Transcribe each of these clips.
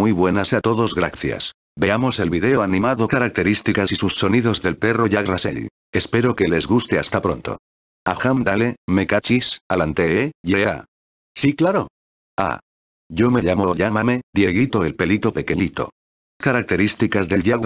muy buenas a todos gracias. Veamos el video animado características y sus sonidos del perro Jack Espero que les guste hasta pronto. Ajam dale, me cachis, alante eh, yeah. Sí claro. Ah. Yo me llamo o llámame, Dieguito el pelito pequeñito. Características del Jack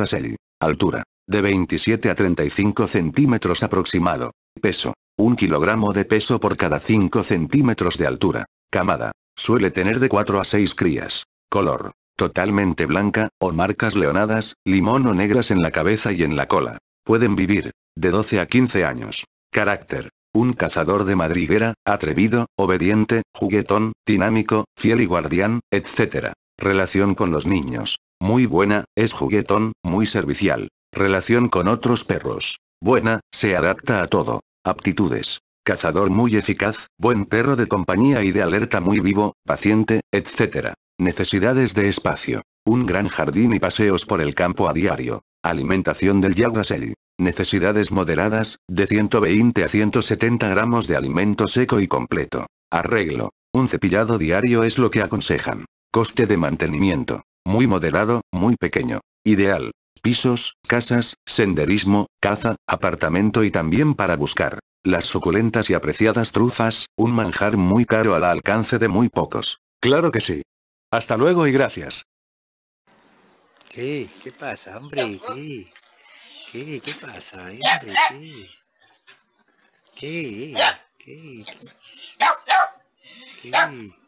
Altura. De 27 a 35 centímetros aproximado. Peso. Un kilogramo de peso por cada 5 centímetros de altura. Camada. Suele tener de 4 a 6 crías. Color. Totalmente blanca, o marcas leonadas, limón o negras en la cabeza y en la cola. Pueden vivir. De 12 a 15 años. Carácter. Un cazador de madriguera, atrevido, obediente, juguetón, dinámico, fiel y guardián, etc. Relación con los niños. Muy buena, es juguetón, muy servicial. Relación con otros perros. Buena, se adapta a todo. Aptitudes. Cazador muy eficaz, buen perro de compañía y de alerta muy vivo, paciente, etc. Necesidades de espacio. Un gran jardín y paseos por el campo a diario. Alimentación del Yaguasel. Necesidades moderadas, de 120 a 170 gramos de alimento seco y completo. Arreglo. Un cepillado diario es lo que aconsejan. Coste de mantenimiento. Muy moderado, muy pequeño. Ideal. Pisos, casas, senderismo, caza, apartamento y también para buscar. Las suculentas y apreciadas trufas, un manjar muy caro al alcance de muy pocos. Claro que sí. Hasta luego y gracias. ¿Qué? ¿Qué pasa, hombre? ¿Qué? ¿Qué? ¿Qué? ¿Qué?